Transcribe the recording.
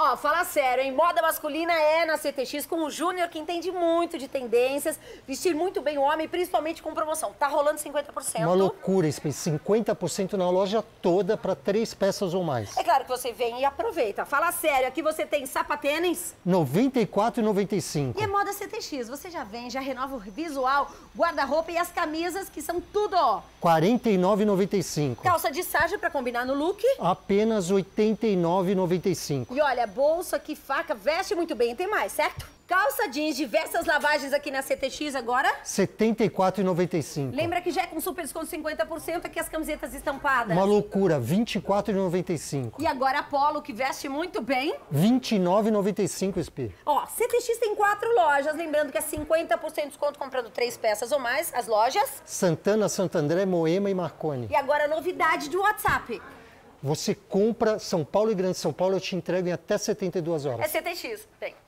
Ó, fala sério, hein? Moda masculina é na CTX com o Júnior, que entende muito de tendências, vestir muito bem o homem, principalmente com promoção. Tá rolando 50%. Uma loucura, Space. 50% na loja toda para três peças ou mais. É claro que você vem e aproveita. Fala sério, aqui você tem sapatênis? R$ 94,95. E é moda CTX. Você já vem, já renova o visual, guarda-roupa e as camisas, que são tudo, ó. R$ 49,95. Calça de sarja para combinar no look? Apenas R$ 89,95. E olha, bolsa, que faca, veste muito bem. Tem mais, certo? Calça jeans, diversas lavagens aqui na CTX agora. R$ 74,95. Lembra que já é com super desconto 50%, aqui as camisetas estampadas. Uma loucura, R$ 24,95. E agora a Polo, que veste muito bem. R$ 29,95, Spi. Ó, CTX tem quatro lojas, lembrando que é 50% de desconto comprando três peças ou mais, as lojas. Santana, Santandré, Moema e Marconi. E agora a novidade do WhatsApp. Você compra São Paulo e Grande São Paulo, eu te entrego em até 72 horas. É CTX, tem.